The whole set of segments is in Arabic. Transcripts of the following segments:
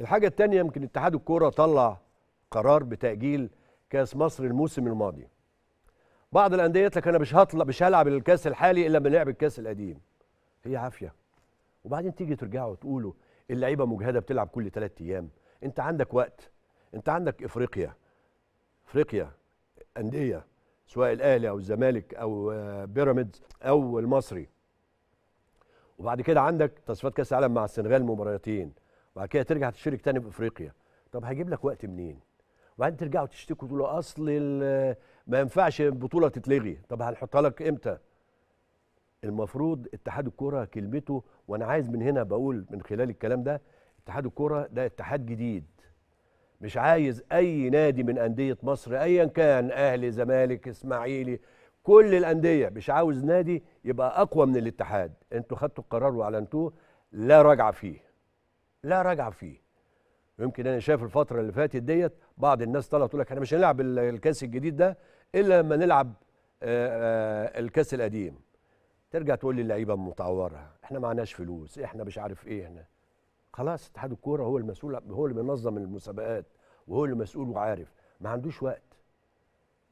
الحاجه الثانيه يمكن اتحاد الكوره طلع قرار بتاجيل كاس مصر الموسم الماضي بعض الانديه قالت لك انا مش هطلع مش هلعب الكاس الحالي الا لما نلعب الكاس القديم هي عافيه وبعدين تيجي ترجعوا وتقولوا اللعيبه مجهده بتلعب كل ثلاث ايام انت عندك وقت انت عندك افريقيا افريقيا انديه سواء الاهلي او الزمالك او آه، بيراميدز او المصري وبعد كده عندك تصفيات كاس العالم مع السنغال مباراتين وبعد كده ترجع تشترك تاني بافريقيا طب هيجيب لك وقت منين وبعدين ترجعوا تشتكوا تقولوا اصل ما ينفعش البطوله تتلغي طب هنحطها لك امتى المفروض اتحاد الكوره كلمته وانا عايز من هنا بقول من خلال الكلام ده اتحاد الكوره ده اتحاد جديد مش عايز اي نادي من انديه مصر ايا كان اهلي زمالك اسماعيلي كل الانديه مش عاوز نادي يبقى اقوى من الاتحاد انتوا خدتوا القرار واعلنتوه لا رجعه فيه لا رجعه فيه يمكن انا شايف الفتره اللي فاتت ديت بعض الناس طلعت تقول لك احنا مش هنلعب الكاس الجديد ده الا لما نلعب آه، آه، الكاس القديم ترجع تقول لي اللعيبه متعوره احنا معناش فلوس احنا مش عارف ايه احنا خلاص اتحاد الكوره هو المسؤول هو اللي بينظم المسابقات وهو اللي مسؤول وعارف ما عندوش وقت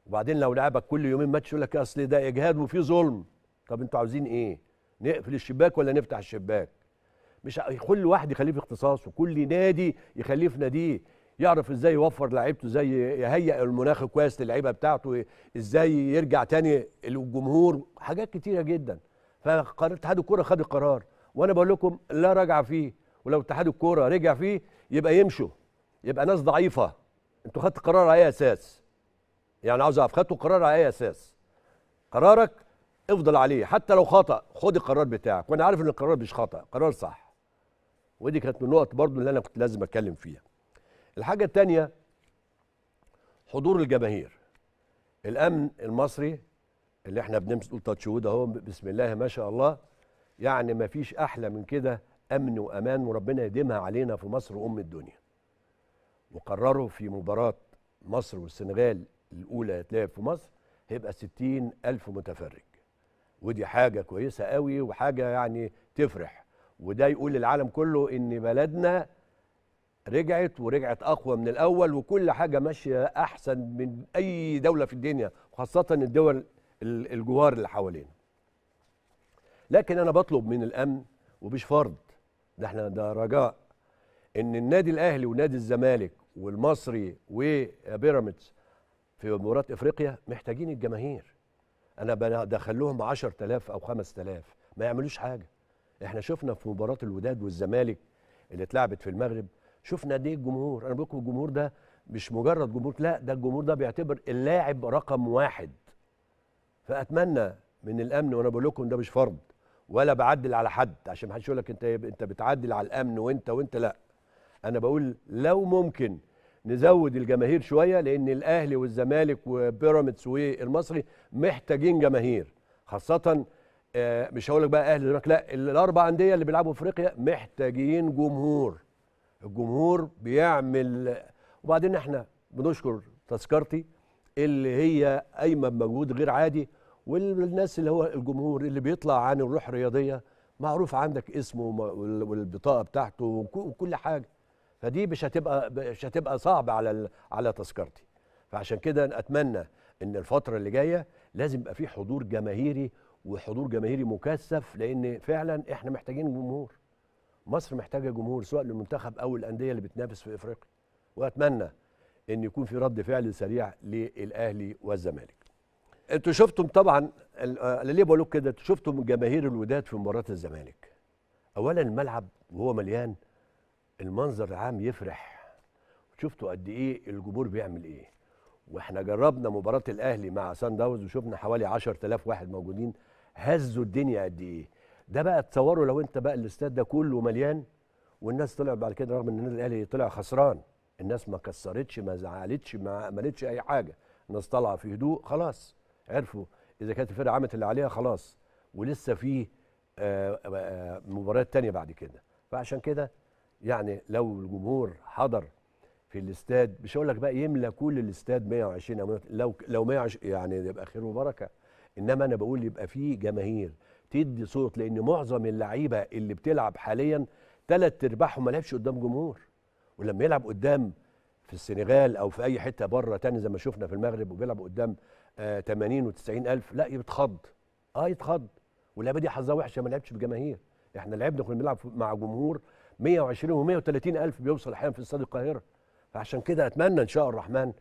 وبعدين لو لعبك كل يومين ماتش يقول لك اصل ده اجهاد وفي ظلم طب انتوا عاوزين ايه نقفل الشباك ولا نفتح الشباك مش كل واحد يخليه في اختصاصه كل نادي يخليه في ناديه يعرف ازاي يوفر لعيبته ازاي يهيئ المناخ كويس للعيبه بتاعته ازاي يرجع تاني الجمهور حاجات كتيره جدا فقرار اتحاد الكوره خد القرار وانا بقول لكم لا رجع فيه ولو اتحاد الكوره رجع فيه يبقى يمشوا يبقى ناس ضعيفه انتوا خدتوا قرار على اي اساس يعني عاوز اعرف خدتوا قرار على اي اساس قرارك افضل عليه حتى لو خطا خد القرار بتاعك وانا عارف ان القرار مش خطا قرار صح ودي كانت من النقط برضو اللي انا كنت لازم اتكلم فيها الحاجه الثانيه حضور الجماهير الامن المصري اللي احنا بنمسك تاتش وود اهو بسم الله ما شاء الله يعني ما فيش احلى من كده امن وامان وربنا يديمها علينا في مصر وام الدنيا وقرروا في مباراه مصر والسنغال الاولى هتلعب في مصر هيبقى ستين الف متفرج ودي حاجه كويسه قوي وحاجه يعني تفرح وده يقول للعالم كله ان بلدنا رجعت ورجعت اقوى من الاول وكل حاجه ماشيه احسن من اي دوله في الدنيا وخاصه الدول الجوار اللي حوالينا لكن انا بطلب من الامن ومش فرض ده احنا ده رجاء ان النادي الاهلي ونادي الزمالك والمصري وبيراميدز في مباراه افريقيا محتاجين الجماهير انا بدخل لهم 10000 او 5000 ما يعملوش حاجه احنا شفنا في مباراه الوداد والزمالك اللي اتلعبت في المغرب شفنا دي الجمهور انا بقول لكم الجمهور ده مش مجرد جمهور لا ده الجمهور ده بيعتبر اللاعب رقم واحد فاتمنى من الامن وانا بقول لكم ده مش فرض ولا بعدل على حد عشان ما حدش يقول لك انت انت بتعدل على الامن وانت وانت لا انا بقول لو ممكن نزود الجماهير شويه لان الاهلي والزمالك وبيراميدز والمصري محتاجين جماهير خاصه آه، مش هقول لك بقى اهلي لا الاربع انديه اللي بيلعبوا افريقيا محتاجين جمهور الجمهور بيعمل وبعدين احنا بنشكر تذكرتي اللي هي قايمه بمجهود غير عادي والناس اللي هو الجمهور اللي بيطلع عن الروح الرياضيه معروف عندك اسمه والبطاقه بتاعته وكل حاجه فدي مش هتبقى مش هتبقى صعبه على على تذكرتي فعشان كده اتمنى ان الفتره اللي جايه لازم يبقى في حضور جماهيري وحضور جماهيري مكثف لان فعلا احنا محتاجين جمهور مصر محتاجه جمهور سواء للمنتخب او الانديه اللي بتنافس في افريقيا واتمنى ان يكون في رد فعل سريع للاهلي والزمالك انتوا شفتم طبعا آه، انا ليه بقول كده انتوا شفتم جماهير الوداد في مباراه الزمالك اولا الملعب وهو مليان المنظر العام يفرح شفتوا قد ايه الجمهور بيعمل ايه واحنا جربنا مباراه الاهلي مع سان داونز وشفنا حوالي 10000 واحد موجودين هزوا الدنيا قد ايه ده بقى تصوروا لو انت بقى الاستاد ده كله مليان والناس طلع بعد كده رغم ان النادي الاهلي طلع خسران الناس ما كسرتش ما زعلتش ما عملتش اي حاجه الناس طالعه في هدوء خلاص عرفوا اذا كانت الفرقه عملت اللي عليها خلاص ولسه في آه، آه، آه، مباريات تانية بعد كده فعشان كده يعني لو الجمهور حضر في الاستاد مش هقول لك بقى يملى كل الاستاد 120 او لو لو 120 يعني يبقى خير وبركه انما انا بقول يبقى في جماهير تدي صوت لان معظم اللعيبه اللي بتلعب حاليا ثلاث ارباعهم ما لعبش قدام جمهور ولما يلعب قدام في السنغال او في اي حته بره تاني زي ما شفنا في المغرب وبيلعب قدام آه 80 و90 الف لا يتخض اه يتخض واللعيبه دي حظها وحشه ما لعبش بجماهير احنا لعبنا كنا بنلعب مع جمهور 120 و130 الف بيوصل احيانا في استاد القاهره فعشان كده اتمنى ان شاء الرحمن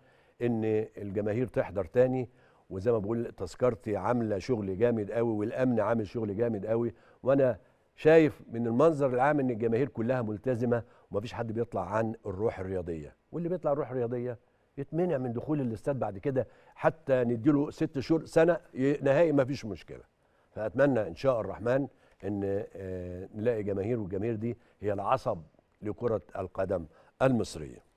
ان الجماهير تحضر تاني وزي ما بقول تذكرتي عامله شغل جامد قوي والامن عامل شغل جامد قوي وانا شايف من المنظر العام ان الجماهير كلها ملتزمه ومفيش حد بيطلع عن الروح الرياضيه واللي بيطلع الروح الرياضيه يتمنع من دخول الاستاد بعد كده حتى نديله ست شهور سنه نهائي مفيش مشكله فاتمنى ان شاء الرحمن ان آه، نلاقي جماهير والجماهير دي هي العصب لكره القدم المصريه